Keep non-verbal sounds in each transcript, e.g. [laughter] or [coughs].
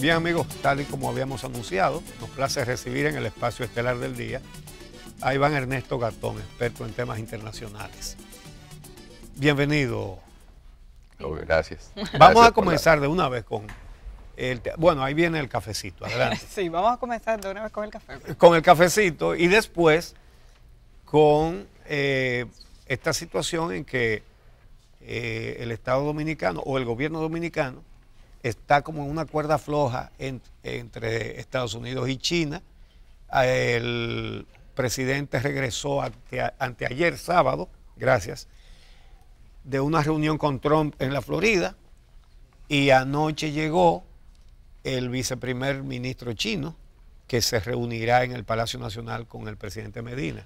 Bien amigos, tal y como habíamos anunciado, nos place recibir en el espacio estelar del día a Iván Ernesto Gatón, experto en temas internacionales. Bienvenido. Oh, gracias. Vamos a comenzar de una vez con... El bueno, ahí viene el cafecito, adelante. [laughs] sí, vamos a comenzar de una vez con el café. Con el cafecito y después con eh, esta situación en que eh, el Estado Dominicano o el gobierno dominicano está como en una cuerda floja entre Estados Unidos y China. El presidente regresó ante, anteayer sábado, gracias, de una reunión con Trump en la Florida y anoche llegó el viceprimer ministro chino que se reunirá en el Palacio Nacional con el presidente Medina.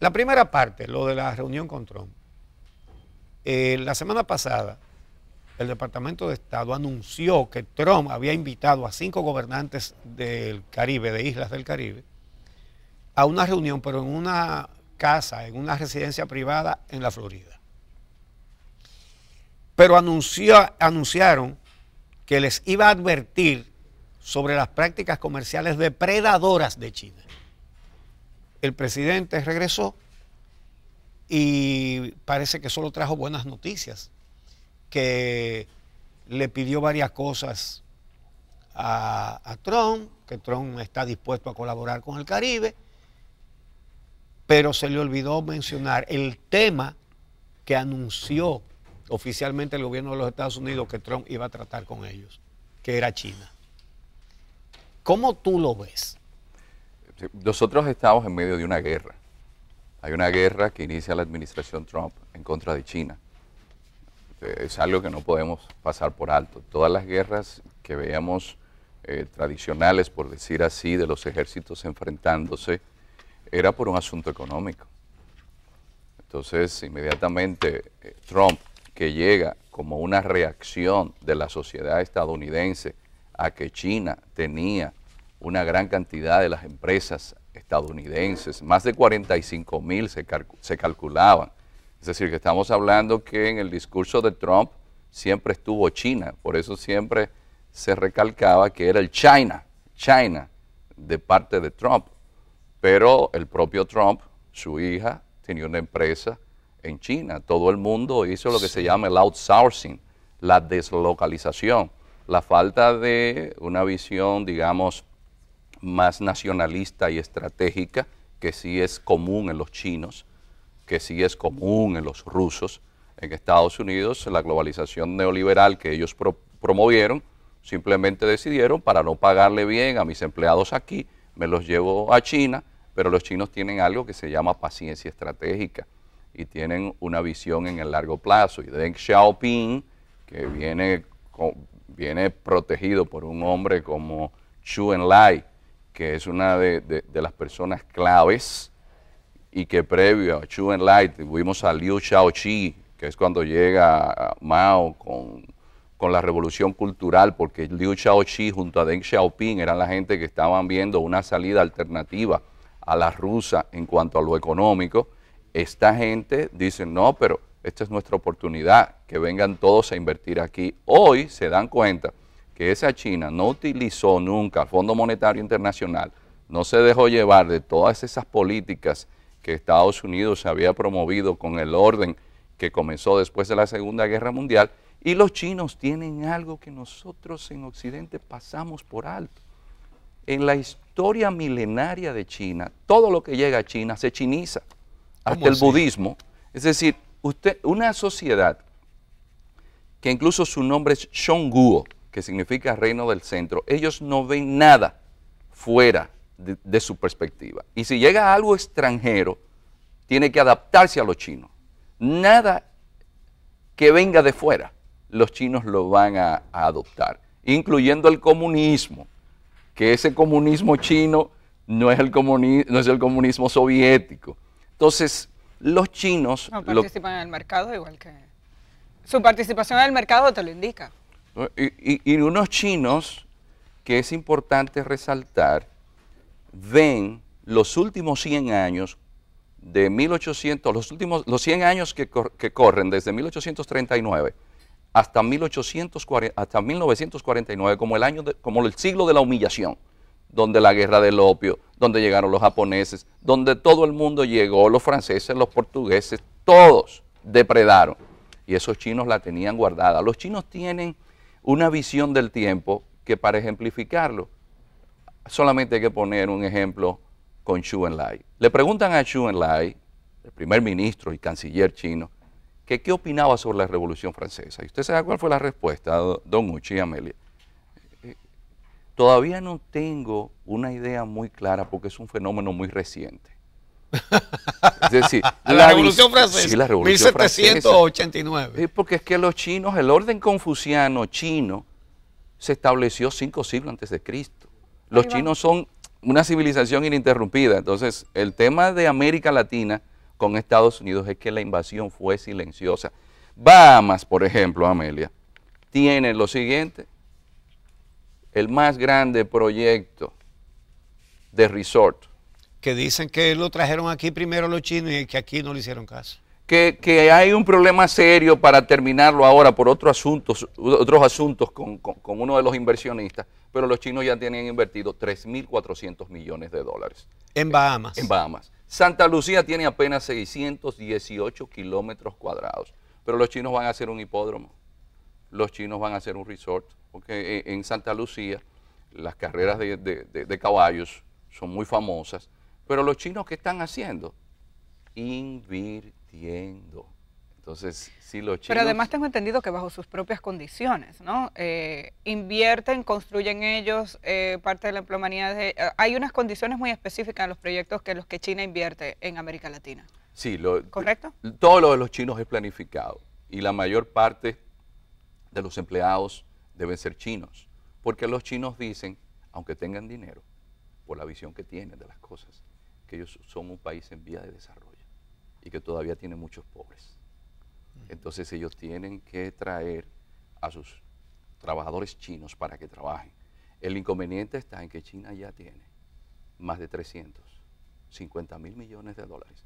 La primera parte, lo de la reunión con Trump. Eh, la semana pasada el Departamento de Estado anunció que Trump había invitado a cinco gobernantes del Caribe, de islas del Caribe, a una reunión, pero en una casa, en una residencia privada en la Florida. Pero anunció, anunciaron que les iba a advertir sobre las prácticas comerciales depredadoras de China. El presidente regresó y parece que solo trajo buenas noticias que le pidió varias cosas a, Trump, que Trump está dispuesto a colaborar con el Caribe, pero se le olvidó mencionar el tema que anunció oficialmente el gobierno de los Estados Unidos que Trump iba a tratar con ellos, que era China. ¿Cómo tú lo ves? Nosotros estamos en medio de una guerra. Hay una guerra que inicia la administración Trump en contra de China. Eh, es algo que no podemos pasar por alto. Todas las guerras que veamos eh, tradicionales, por decir así, de los ejércitos enfrentándose, era por un asunto económico. Entonces, inmediatamente eh, Trump, que llega como una reacción de la sociedad estadounidense a que China tenía una gran cantidad de las empresas estadounidenses, más de 45 mil se, calculaban, es decir, que estamos hablando que en el discurso de Trump siempre estuvo China, por eso siempre se recalcaba que era el China, China, de parte de Trump. Pero el propio Trump, su hija, tenía una empresa en China. Todo el mundo hizo lo que se llama el outsourcing, la deslocalización, la falta de una visión, digamos, más nacionalista y estratégica, que sí es común en los chinos que sí es común en los rusos en Estados Unidos, la globalización neoliberal que ellos promovieron, simplemente decidieron para no pagarle bien a mis empleados aquí, me los llevo a China, pero los chinos tienen algo que se llama paciencia estratégica y tienen una visión en el largo plazo. Y Deng Xiaoping, que viene, viene protegido por un hombre como Chu Enlai, que es una de, de las personas claves y que previo a Chu Light tuvimos a Liu Shaoqi, que es cuando llega Mao con, la revolución cultural, porque Liu Shaoqi junto a Deng Xiaoping eran la gente que estaban viendo una salida alternativa a la rusa en cuanto a lo económico, esta gente dice, no, pero esta es nuestra oportunidad, que vengan todos a invertir aquí. Hoy se dan cuenta que esa China no utilizó nunca el Fondo Monetario Internacional, no se dejó llevar de todas esas políticas que Estados Unidos se había promovido con el orden que comenzó después de la Segunda Guerra Mundial, y los chinos tienen algo que nosotros en Occidente pasamos por alto. En la historia milenaria de China, todo lo que llega a China se chiniza, hasta el budismo. Es decir, usted, una sociedad que incluso su nombre es Shonguo, que significa reino del centro, ellos no ven nada fuera de, de su perspectiva. Y si llega algo extranjero, tiene que adaptarse a los chinos. Nada que venga de fuera, los chinos lo van a, adoptar, incluyendo el comunismo, que ese comunismo chino no es el, es el comunismo soviético. Entonces, los chinos... No participan en el mercado igual que... Su participación en el mercado te lo indica. Y, y unos chinos, que es importante resaltar, ven los últimos 100 años de 1800, los últimos, los 100 años que, que corren desde 1839 hasta, 1840, hasta 1949 como el, año de, como el siglo de la humillación, donde la guerra del opio, donde llegaron los japoneses, donde todo el mundo llegó, los franceses, los portugueses, todos depredaron. Y esos chinos la tenían guardada. Los chinos tienen una visión del tiempo que para ejemplificarlo, solamente hay que poner un ejemplo con Xu Enlai. Le preguntan a Xu Enlai, el primer ministro y canciller chino, que qué opinaba sobre la Revolución Francesa. ¿Y usted sabe cuál fue la respuesta, don y Amelia? Eh, todavía no tengo una idea muy clara porque es un fenómeno muy reciente. [laughs] Es decir, la, Revolución Francesa. 1789. porque es que los chinos, el orden confuciano chino, se estableció cinco siglos antes de Cristo. Los chinos son una civilización ininterrumpida. Entonces, el tema de América Latina con Estados Unidos es que la invasión fue silenciosa. Bahamas, por ejemplo, Amelia, tiene lo siguiente, el más grande proyecto de resort. Que dicen que lo trajeron aquí primero los chinos y que aquí no le hicieron caso que, hay un problema serio para terminarlo ahora por otros asuntos, otros asuntos con, uno de los inversionistas, pero los chinos ya tienen invertido 3.400 millones de dólares. En Bahamas. En Bahamas. Santa Lucía tiene apenas 618 kilómetros cuadrados, pero los chinos van a hacer un hipódromo, los chinos van a hacer un resort, porque eh, eh, en Santa Lucía las carreras de, caballos son muy famosas, pero los chinos, ¿qué están haciendo? Invirtiendo Entiendo. Entonces, sí, los chinos... Pero además tengo entendido que bajo sus propias condiciones, ¿no? Eh, invierten, construyen ellos eh, parte de la emplomanía, De, eh, hay unas condiciones muy específicas en los proyectos que los que China invierte en América Latina. Sí, lo, ¿correcto? Todo lo de los chinos es planificado y la mayor parte de los empleados deben ser chinos, porque los chinos dicen, aunque tengan dinero, por la visión que tienen de las cosas, que ellos son un país en vía de desarrollo y que todavía tiene muchos pobres. Entonces ellos tienen que traer a sus trabajadores chinos para que trabajen. El inconveniente está en que China ya tiene más de 350 mil millones de dólares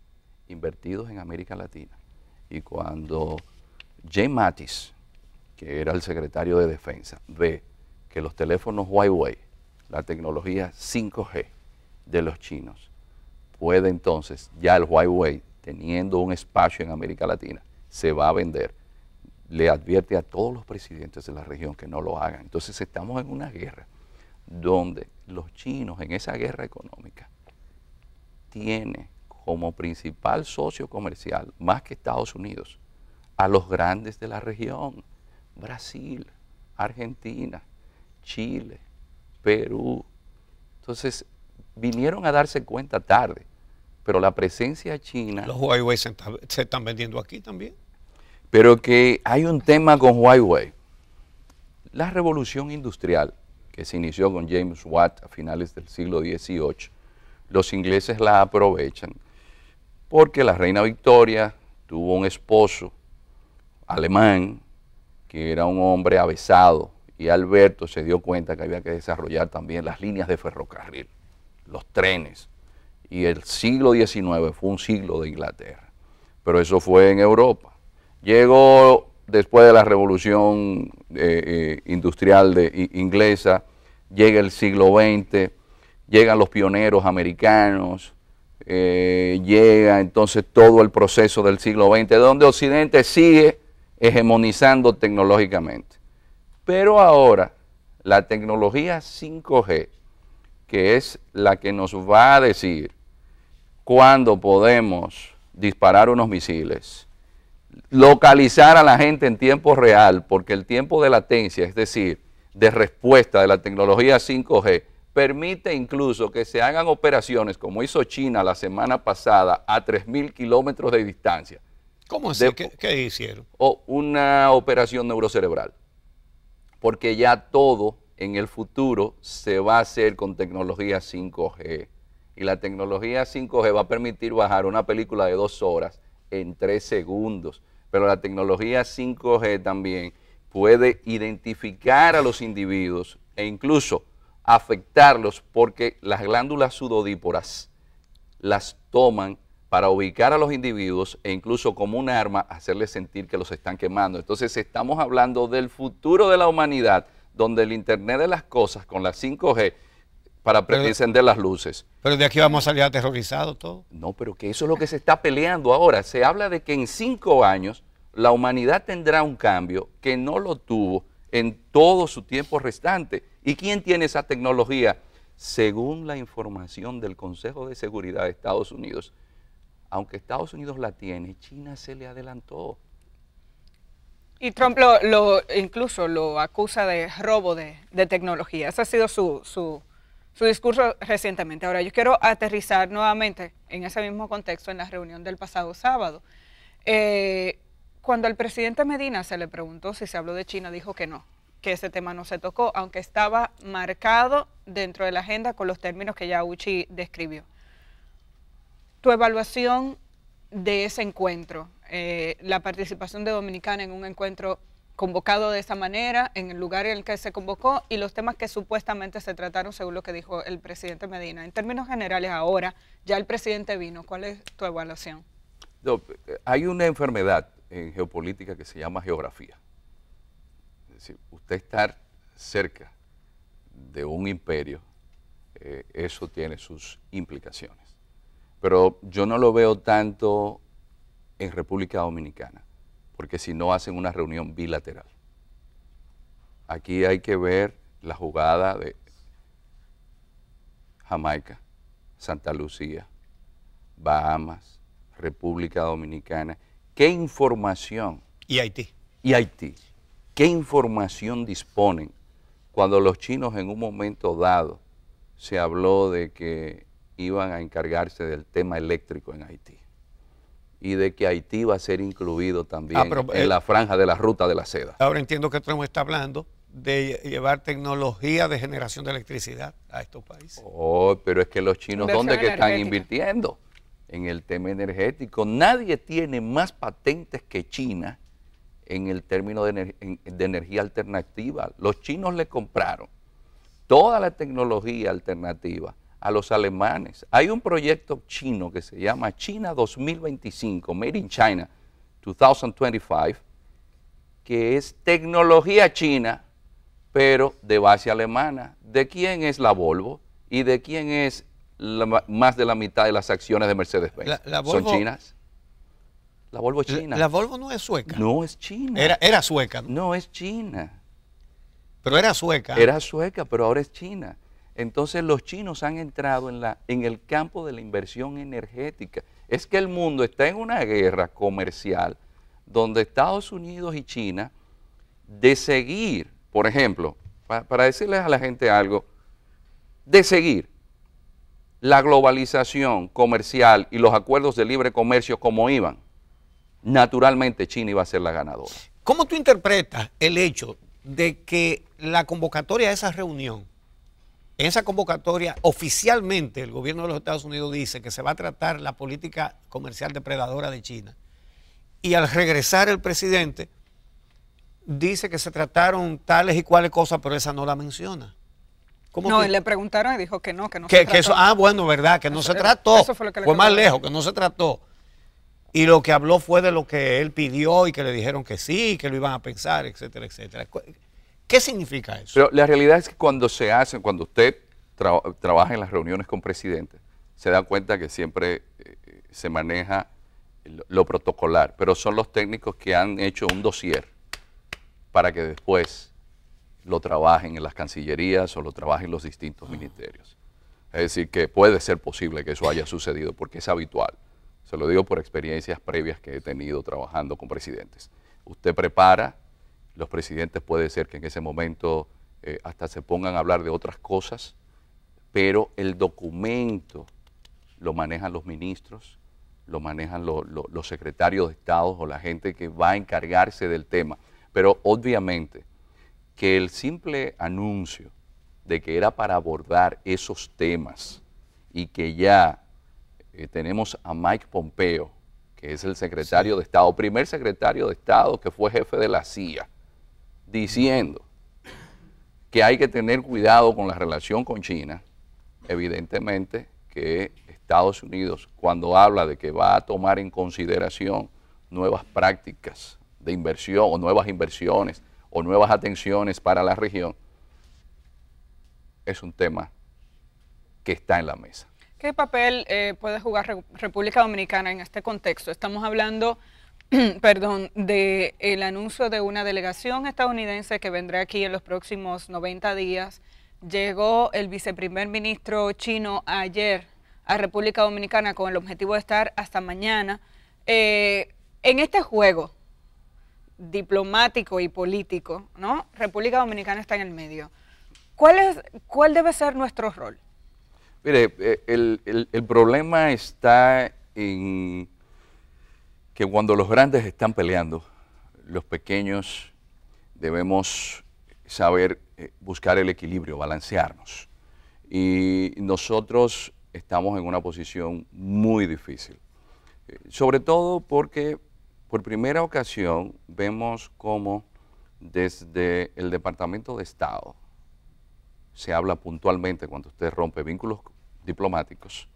invertidos en América Latina. Y cuando Jay Mattis, que era el secretario de Defensa, ve que los teléfonos Huawei, la tecnología 5G de los chinos, puede entonces, ya el Huawei teniendo un espacio en América Latina, se va a vender. Le advierte a todos los presidentes de la región que no lo hagan. Entonces estamos en una guerra donde los chinos en esa guerra económica tiene como principal socio comercial, más que Estados Unidos, a los grandes de la región, Brasil, Argentina, Chile, Perú. Entonces, vinieron a darse cuenta tarde pero la presencia china... Los Huawei se, están vendiendo aquí también. Pero que hay un tema con Huawei. La revolución industrial que se inició con James Watt a finales del siglo XVIII, los ingleses la aprovechan porque la reina Victoria tuvo un esposo alemán que era un hombre avesado y Alberto se dio cuenta que había que desarrollar también las líneas de ferrocarril, los trenes. Y el siglo XIX fue un siglo de Inglaterra, pero eso fue en Europa. Llegó después de la revolución eh, eh, industrial de, inglesa, llega el siglo XX, llegan los pioneros americanos, eh, llega entonces todo el proceso del siglo XX, donde Occidente sigue hegemonizando tecnológicamente. Pero ahora la tecnología 5G, que es la que nos va a decir cuando podemos disparar unos misiles, localizar a la gente en tiempo real, porque el tiempo de latencia, es decir, de respuesta de la tecnología 5G, permite incluso que se hagan operaciones, como hizo China la semana pasada, a 3.000 kilómetros de distancia. ¿Cómo así? ¿Qué, hicieron? O una operación neurocerebral, porque ya todo en el futuro se va a hacer con tecnología 5G. Y la tecnología 5G va a permitir bajar una película de dos horas en tres segundos. Pero la tecnología 5G también puede identificar a los individuos e incluso afectarlos porque las glándulas sudodíporas las toman para ubicar a los individuos e incluso como un arma hacerles sentir que los están quemando. Entonces estamos hablando del futuro de la humanidad, donde el Internet de las Cosas con la 5G para encender las luces. Pero de aquí vamos a salir aterrorizados todos. No, pero que eso es lo que se está peleando ahora. Se habla de que en cinco años la humanidad tendrá un cambio que no lo tuvo en todo su tiempo restante. ¿Y quién tiene esa tecnología? Según la información del Consejo de Seguridad de Estados Unidos, aunque Estados Unidos la tiene, China se le adelantó. Y Trump lo, incluso lo acusa de robo de, de tecnología. Esa ha sido su su discurso recientemente. Ahora, yo quiero aterrizar nuevamente en ese mismo contexto en la reunión del pasado sábado. Eh, cuando el presidente Medina se le preguntó si se habló de China, dijo que no, que ese tema no se tocó, aunque estaba marcado dentro de la agenda con los términos que ya Uchi describió. Tu evaluación de ese encuentro, eh, la participación de Dominicana en un encuentro convocado de esa manera, en el lugar en el que se convocó y los temas que supuestamente se trataron según lo que dijo el presidente Medina. En términos generales, ahora ya el presidente vino. ¿Cuál es tu evaluación? hay una enfermedad en geopolítica que se llama geografía. Es decir, usted estar cerca de un imperio, eh, eso tiene sus implicaciones. Pero yo no lo veo tanto en República Dominicana porque si no hacen una reunión bilateral. Aquí hay que ver la jugada de Jamaica, Santa Lucía, Bahamas, República Dominicana. ¿Qué información? Y Haití. Y Haití. ¿Qué información disponen cuando los chinos en un momento dado se habló de que iban a encargarse del tema eléctrico en Haití? y de que Haití va a ser incluido también ah, en eh, la franja de la ruta de la seda. Ahora entiendo que Trump está hablando de llevar tecnología de generación de electricidad a estos países. Oh, pero es que los chinos, ¿dónde que están invirtiendo? En el tema energético. Nadie tiene más patentes que China en el término de energía alternativa. Los chinos le compraron toda la tecnología alternativa a los alemanes. Hay un proyecto chino que se llama China 2025, Made in China 2025, que es tecnología china, pero de base alemana. ¿De quién es la Volvo y de quién es más de la mitad de las acciones de Mercedes-Benz? ¿Son chinas? La Volvo es china. La, Volvo no es sueca. No es china. Era, era sueca. no es china. Pero era sueca. Era sueca, pero ahora es china. Entonces los chinos han entrado en, la, en el campo de la inversión energética. Es que el mundo está en una guerra comercial donde Estados Unidos y China, de seguir, por ejemplo, para decirles a la gente algo, de seguir la globalización comercial y los acuerdos de libre comercio como iban, naturalmente China iba a ser la ganadora. ¿Cómo tú interpretas el hecho de que la convocatoria a esa reunión en esa convocatoria, oficialmente, el gobierno de los Estados Unidos dice que se va a tratar la política comercial depredadora de China. Y al regresar el presidente, dice que se trataron tales y cuales cosas, pero esa no la menciona. no, le preguntaron y dijo que no, que no se trató. ah, bueno, verdad, que no se trató. fue, fue más lejos, que no se trató. Y lo que habló fue de lo que él pidió y que le dijeron que sí, que lo iban a pensar, etcétera, etcétera. ¿Qué significa eso? Pero la realidad es que cuando se hace, cuando usted trabaja en las reuniones con presidentes, se da cuenta que siempre eh, se maneja lo, protocolar, pero son los técnicos que han hecho un dossier para que después lo trabajen en las cancillerías o lo trabajen los distintos ministerios. Es decir, que puede ser posible que eso haya sucedido porque es habitual. Se lo digo por experiencias previas que he tenido trabajando con presidentes. Usted prepara los presidentes puede ser que en ese momento eh, hasta se pongan a hablar de otras cosas, pero el documento lo manejan los ministros, lo manejan los secretarios de Estado o la gente que va a encargarse del tema. Pero obviamente que el simple anuncio de que era para abordar esos temas y que ya eh, tenemos a Mike Pompeo, que es el secretario de Estado, primer secretario de Estado que fue jefe de la CIA, diciendo que hay que tener cuidado con la relación con China, evidentemente que Estados Unidos, cuando habla de que va a tomar en consideración nuevas prácticas de inversión o nuevas inversiones o nuevas atenciones para la región, es un tema que está en la mesa. ¿Qué papel eh, puede jugar República Dominicana en este contexto? Estamos hablando [clears throat] perdón, del el anuncio de una delegación estadounidense que vendrá aquí en los próximos 90 días. Llegó el viceprimer ministro chino ayer a República Dominicana con el objetivo de estar hasta mañana. Eh, en este juego diplomático y político, ¿no? República Dominicana está en el medio. ¿Cuál, es, cuál debe ser nuestro rol? Mire, eh, el problema está en que cuando los grandes están peleando, los pequeños debemos saber eh, buscar el equilibrio, balancearnos. Y nosotros estamos en una posición muy difícil, eh, sobre todo porque por primera ocasión vemos cómo desde el Departamento de Estado se habla puntualmente cuando usted rompe vínculos diplomáticos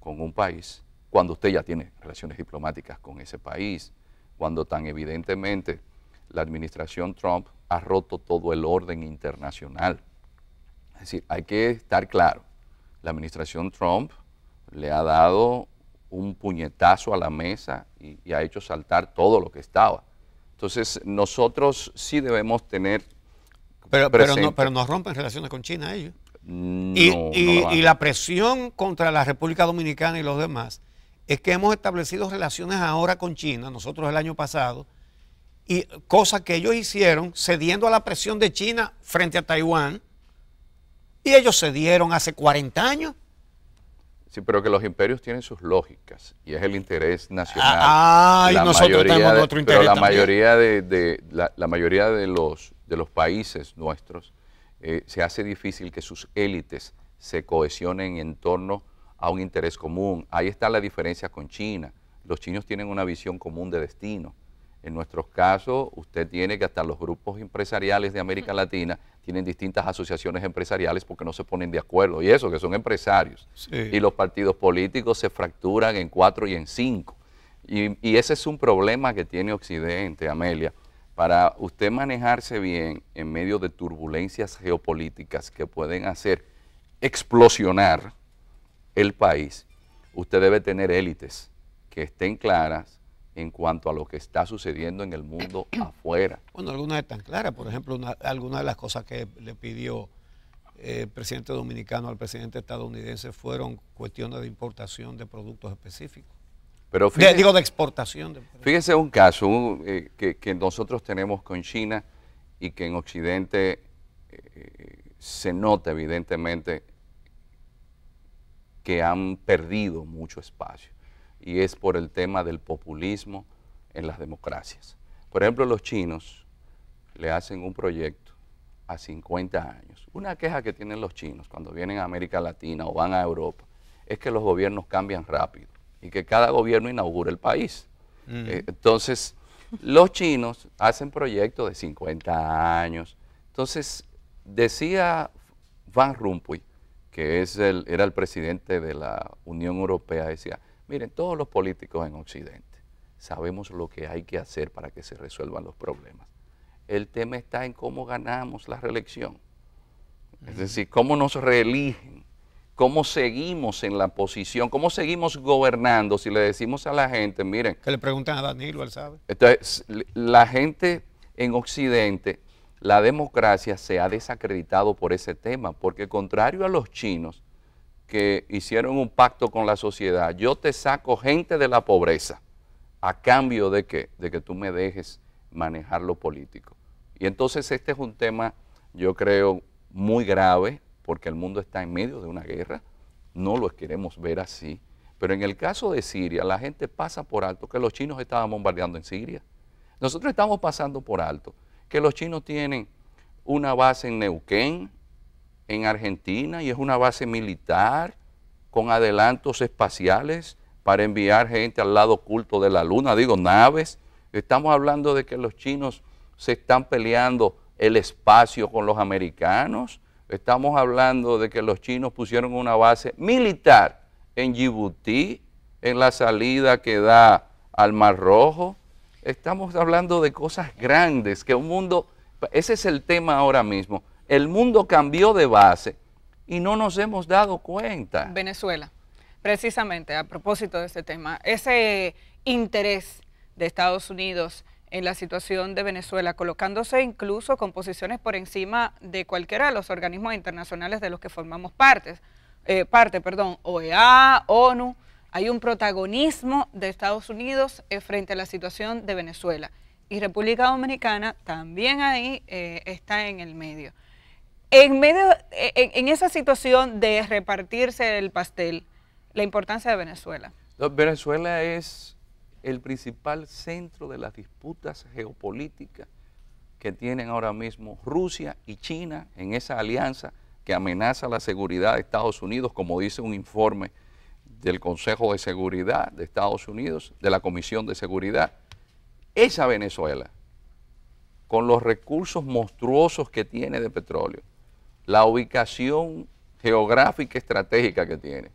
con un país cuando usted ya tiene relaciones diplomáticas con ese país, cuando tan evidentemente la administración Trump ha roto todo el orden internacional. Es decir, hay que estar claro, la administración Trump le ha dado un puñetazo a la mesa y, ha hecho saltar todo lo que estaba. Entonces, nosotros sí debemos tener... Pero, pero, no, pero no rompen relaciones con China ellos. Mm, y, la presión contra la República Dominicana y los demás es que hemos establecido relaciones ahora con China, nosotros el año pasado, y cosas que ellos hicieron cediendo a la presión de China frente a Taiwán, y ellos cedieron hace 40 años. Sí, pero que los imperios tienen sus lógicas y es el interés nacional. Ah, ah y nosotros tenemos otro interés. Pero la mayoría de, la, mayoría de los de los países nuestros eh, se hace difícil que sus élites se cohesionen en torno a un interés común. Ahí está la diferencia con China. Los chinos tienen una visión común de destino. En nuestros casos, usted tiene que hasta los grupos empresariales de América Latina tienen distintas asociaciones empresariales porque no se ponen de acuerdo. Y eso, que son empresarios. Y los partidos políticos se fracturan en cuatro y en cinco. Y, y, ese es un problema que tiene Occidente, Amelia. Para usted manejarse bien en medio de turbulencias geopolíticas que pueden hacer explosionar el país, usted debe tener élites que estén claras en cuanto a lo que está sucediendo en el mundo [coughs] afuera. Bueno, algunas están claras, por ejemplo, algunas de las cosas que le pidió eh, el presidente dominicano al presidente estadounidense fueron cuestiones de importación de productos específicos. Pero digo de exportación. De fíjese un caso eh, que, nosotros tenemos con China y que en Occidente eh, se nota evidentemente que han perdido mucho espacio y es por el tema del populismo en las democracias. Por ejemplo, los chinos le hacen un proyecto a 50 años. Una queja que tienen los chinos cuando vienen a América Latina o van a Europa es que los gobiernos cambian rápido y que cada gobierno inaugura el país. Mm. Eh, entonces, los chinos hacen proyectos de 50 años. Entonces, decía Van Rompuy, que es el, era el presidente de la Unión Europea, decía, miren, todos los políticos en Occidente sabemos lo que hay que hacer para que se resuelvan los problemas. El tema está en cómo ganamos la reelección. Es decir, cómo nos reeligen, cómo seguimos en la posición, cómo seguimos gobernando. Si le decimos a la gente, miren. Que le preguntan a Danilo, él sabe. Entonces, la gente en Occidente la democracia se ha desacreditado por ese tema, porque contrario a los chinos que hicieron un pacto con la sociedad, yo te saco gente de la pobreza, a cambio de que, de que tú me dejes manejar lo político. Y entonces este es un tema, yo creo, muy grave, porque el mundo está en medio de una guerra, no lo queremos ver así. Pero en el caso de Siria, la gente pasa por alto que los chinos estaban bombardeando en Siria. Nosotros estamos pasando por alto que los chinos tienen una base en Neuquén, en Argentina, y es una base militar con adelantos espaciales para enviar gente al lado oculto de la luna, digo naves. Estamos hablando de que los chinos se están peleando el espacio con los americanos. Estamos hablando de que los chinos pusieron una base militar en Yibuti, en la salida que da al Mar Rojo. Estamos hablando de cosas grandes, que un mundo, ese es el tema ahora mismo. El mundo cambió de base y no nos hemos dado cuenta. Venezuela, precisamente a propósito de este tema, ese interés de Estados Unidos en la situación de Venezuela, colocándose incluso con posiciones por encima de cualquiera de los organismos internacionales de los que formamos parte, eh, parte perdón, OEA, ONU, hay un protagonismo de Estados Unidos eh, frente a la situación de Venezuela. Y República Dominicana también ahí eh, está en el medio. En, medio eh, en, esa situación de repartirse el pastel, la importancia de Venezuela. Venezuela es el principal centro de las disputas geopolíticas que tienen ahora mismo Rusia y China en esa alianza que amenaza la seguridad de Estados Unidos, como dice un informe del Consejo de Seguridad de Estados Unidos, de la Comisión de Seguridad, esa Venezuela, con los recursos monstruosos que tiene de petróleo, la ubicación geográfica estratégica que tiene,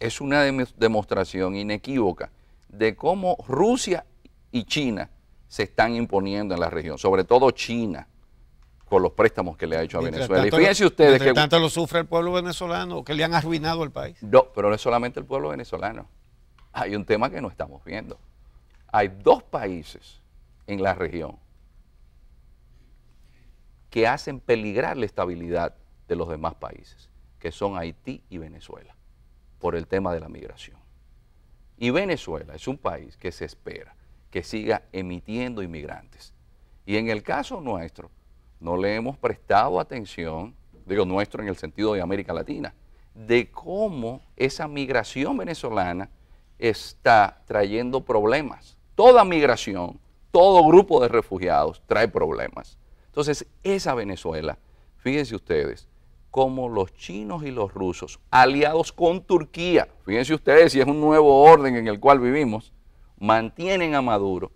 es una demostración inequívoca de cómo Rusia y China se están imponiendo en la región, sobre todo China con los préstamos que le ha hecho a Venezuela. fíjense ustedes que... tanto lo sufre el pueblo venezolano, o que le han arruinado el país. No, pero no es solamente el pueblo venezolano. Hay un tema que no estamos viendo. Hay dos países en la región que hacen peligrar la estabilidad de los demás países, que son Haití y Venezuela, por el tema de la migración. Y Venezuela es un país que se espera que siga emitiendo inmigrantes. Y en el caso nuestro, no le hemos prestado atención, digo nuestro en el sentido de América Latina, de cómo esa migración venezolana está trayendo problemas. Toda migración, todo grupo de refugiados trae problemas. Entonces, esa Venezuela, fíjense ustedes, como los chinos y los rusos, aliados con Turquía, fíjense ustedes si es un nuevo orden en el cual vivimos, mantienen a Maduro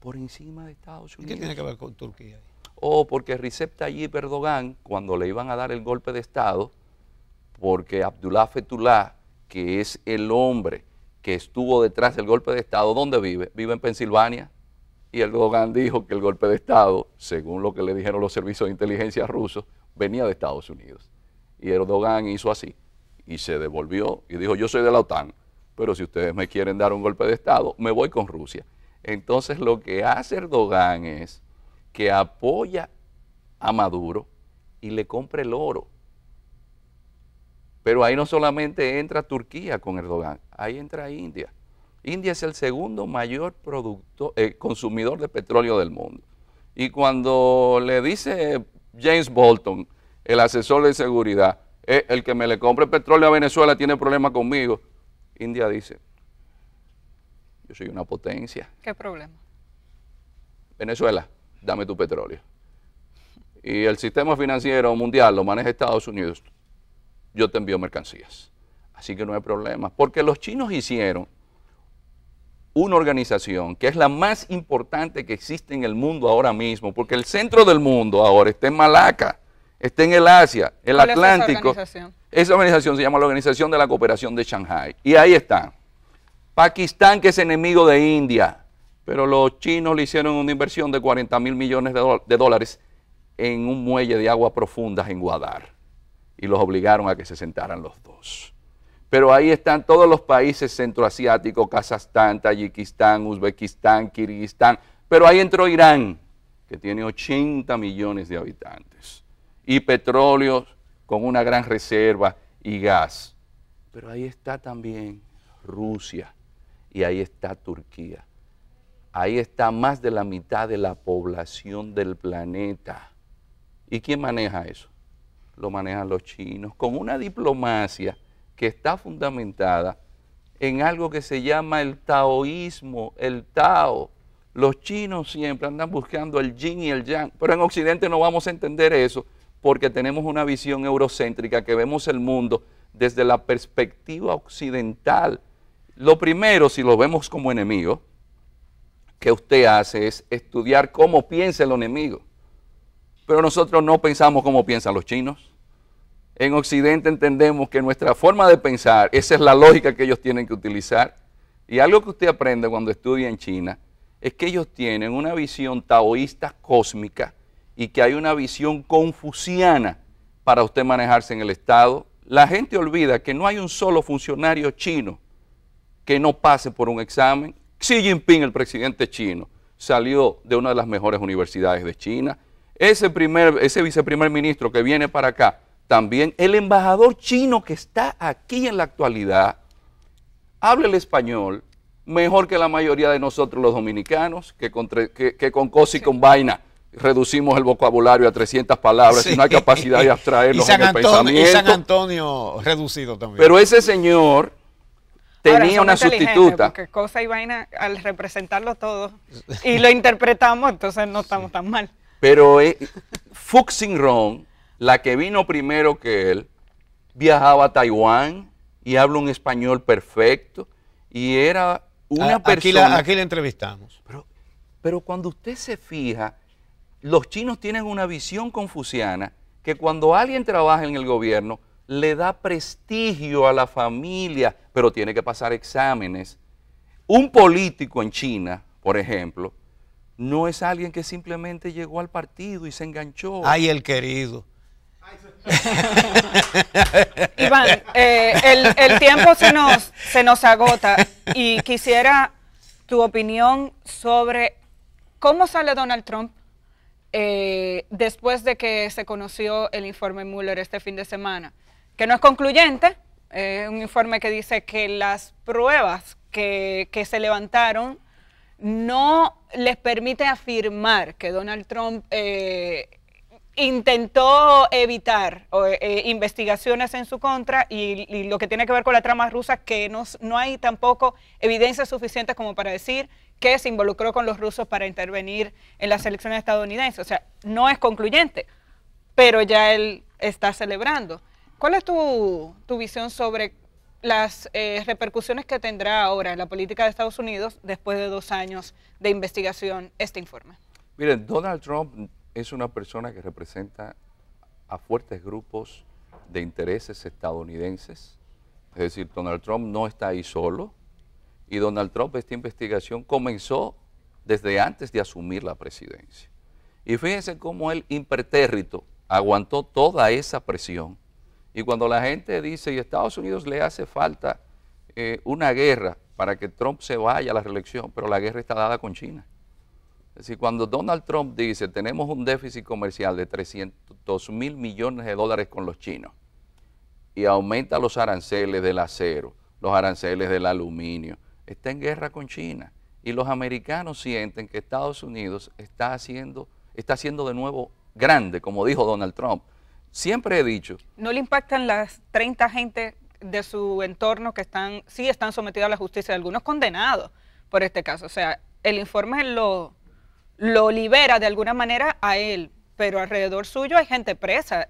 por encima de Estados Unidos. ¿Qué tiene que ver con Turquía? o porque Recep Tayyip Erdogan, cuando le iban a dar el golpe de Estado, porque Abdullah Fetullah, que es el hombre que estuvo detrás del golpe de Estado, ¿dónde vive? Vive en Pensilvania. Y Erdogan dijo que el golpe de Estado, según lo que le dijeron los servicios de inteligencia rusos, venía de Estados Unidos. Y Erdogan hizo así. Y se devolvió y dijo, yo soy de la OTAN, pero si ustedes me quieren dar un golpe de Estado, me voy con Rusia. Entonces lo que hace Erdogan es que apoya a Maduro y le compra el oro. Pero ahí no solamente entra Turquía con Erdogan, ahí entra India. India es el segundo mayor productor, eh, consumidor de petróleo del mundo. Y cuando le dice James Bolton, el asesor de seguridad, eh, el que me le compre petróleo a Venezuela tiene problema conmigo, India dice, yo soy una potencia. ¿Qué problema? Venezuela, dame tu petróleo. Y el sistema financiero mundial lo maneja Estados Unidos. Yo te envío mercancías. Así que no hay problema. Porque los chinos hicieron una organización que es la más importante que existe en el mundo ahora mismo, porque el centro del mundo ahora está en Malaca, está en el Asia, el Atlántico. esa, organización? esa organización se llama la Organización de la Cooperación de Shanghai. Y ahí está. Pakistán, que es enemigo de India pero los chinos le hicieron una inversión de 40 mil millones de, dólares en un muelle de aguas profundas en Guadar y los obligaron a que se sentaran los dos. Pero ahí están todos los países centroasiáticos, Kazajstán, Tayikistán, Uzbekistán, Kirguistán, pero ahí entró Irán, que tiene 80 millones de habitantes, y petróleo con una gran reserva y gas. Pero ahí está también Rusia y ahí está Turquía. Ahí está más de la mitad de la población del planeta. ¿Y quién maneja eso? Lo manejan los chinos, con una diplomacia que está fundamentada en algo que se llama el taoísmo, el Tao. Los chinos siempre andan buscando el yin y el yang, pero en Occidente no vamos a entender eso porque tenemos una visión eurocéntrica que vemos el mundo desde la perspectiva occidental. Lo primero, si lo vemos como enemigo, que usted hace es estudiar cómo piensa el enemigo. Pero nosotros no pensamos cómo piensan los chinos. En Occidente entendemos que nuestra forma de pensar, esa es la lógica que ellos tienen que utilizar. Y algo que usted aprende cuando estudia en China es que ellos tienen una visión taoísta cósmica y que hay una visión confuciana para usted manejarse en el Estado. La gente olvida que no hay un solo funcionario chino que no pase por un examen Xi Jinping, el presidente chino, salió de una de las mejores universidades de China. Ese, primer, ese viceprimer ministro que viene para acá, también el embajador chino que está aquí en la actualidad, habla el español mejor que la mayoría de nosotros los dominicanos, que con, que, con y con vaina reducimos el vocabulario a 300 palabras y no hay capacidad de abstraerlos [laughs] en el pensamiento. Y San Antonio reducido también. Pero ese señor tenía una sustituta. Porque cosa y vaina, al representarlo todo y lo interpretamos, entonces no estamos tan mal. Pero eh, Fuxing Ron, la que vino primero que él, viajaba a Taiwán y habla un español perfecto y era una persona. Aquí la, entrevistamos. pero cuando usted se fija, los chinos tienen una visión confuciana que cuando alguien trabaja en el gobierno, le da prestigio a la familia, pero tiene que pasar exámenes. Un político en China, por ejemplo, no es alguien que simplemente llegó al partido y se enganchó. Ay, el querido. [laughs] Iván, eh, el, tiempo se nos, se nos agota y quisiera tu opinión sobre cómo sale Donald Trump eh, después de que se conoció el informe Mueller este fin de semana que no es concluyente, es un informe que dice que las pruebas que, se levantaron no les permite afirmar que Donald Trump eh, intentó evitar eh, investigaciones en su contra y, lo que tiene que ver con la trama rusa, que no, no hay tampoco evidencia suficiente como para decir que se involucró con los rusos para intervenir en las elecciones estadounidenses. O sea, no es concluyente, pero ya él está celebrando. ¿Cuál es tu, visión sobre las eh, repercusiones que tendrá ahora la política de Estados Unidos después de dos años de investigación este informe? Miren, Donald Trump es una persona que representa a fuertes grupos de intereses estadounidenses. Es decir, Donald Trump no está ahí solo y Donald Trump esta investigación comenzó desde antes de asumir la presidencia. Y fíjense cómo él impertérrito aguantó toda esa presión y cuando la gente dice, y a Estados Unidos le hace falta eh, una guerra para que Trump se vaya a la reelección, pero la guerra está dada con China. Es decir, cuando Donald Trump dice, tenemos un déficit comercial de 300 mil millones de dólares con los chinos, y aumenta los aranceles del acero, los aranceles del aluminio, está en guerra con China. Y los americanos sienten que Estados Unidos está haciendo, está haciendo de nuevo grande, como dijo Donald Trump, siempre he dicho. ¿No le impactan las 30 gente de su entorno que están, sí están sometidas a la justicia, algunos condenados por este caso? O sea, el informe lo, lo libera de alguna manera a él, pero alrededor suyo hay gente presa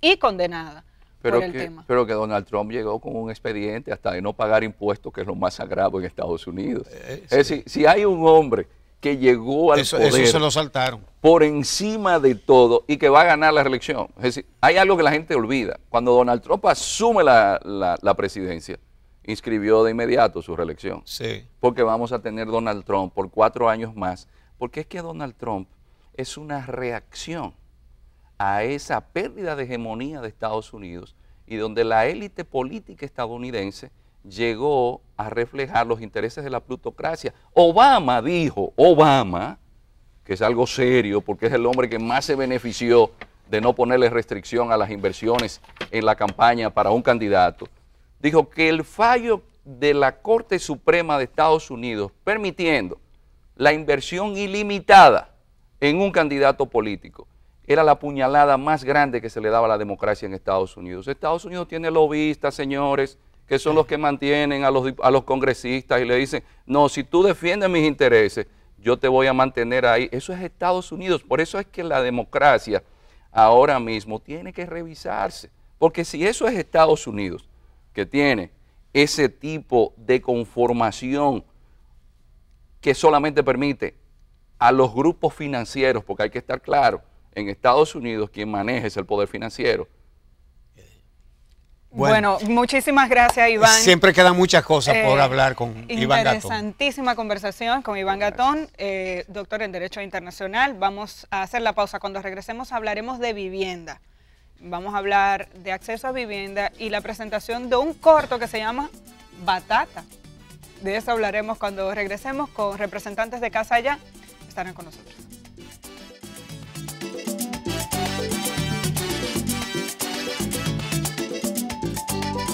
y condenada. Pero, el que, tema. pero que Donald Trump llegó con un expediente hasta de no pagar impuestos, que es lo más sagrado en Estados Unidos. Eh, eh, es decir, si hay un hombre que llegó al poder. se lo saltaron. Por encima de todo y que va a ganar la reelección. Es decir, hay algo que la gente olvida. Cuando Donald Trump asume la, la presidencia, inscribió de inmediato su reelección. Sí. Porque vamos a tener Donald Trump por cuatro años más. Porque es que Donald Trump es una reacción a esa pérdida de hegemonía de Estados Unidos y donde la élite política estadounidense llegó a reflejar los intereses de la plutocracia. Obama dijo, Obama, que es algo serio porque es el hombre que más se benefició de no ponerle restricción a las inversiones en la campaña para un candidato, dijo que el fallo de la Corte Suprema de Estados Unidos permitiendo la inversión ilimitada en un candidato político era la puñalada más grande que se le daba a la democracia en Estados Unidos. Estados Unidos tiene lobistas, señores, que son los que mantienen a los, a los congresistas y le dicen, no, si tú defiendes mis intereses, yo te voy a mantener ahí. Eso es Estados Unidos. Por eso es que la democracia ahora mismo tiene que revisarse. Porque si eso es Estados Unidos, que tiene ese tipo de conformación que solamente permite a los grupos financieros, porque hay que estar claro, en Estados Unidos quien maneja es el poder financiero, bueno, muchísimas gracias, Iván. Siempre quedan muchas cosas por eh, hablar con Iván Gatón. Interesantísima conversación con Iván Gatón, eh, doctor en Derecho Internacional. Vamos a hacer la pausa. Cuando regresemos hablaremos de vivienda. Vamos a hablar de acceso a vivienda y la presentación de un corto que se llama Batata. De eso hablaremos cuando regresemos con representantes de Casa Allá. Estarán con nosotros.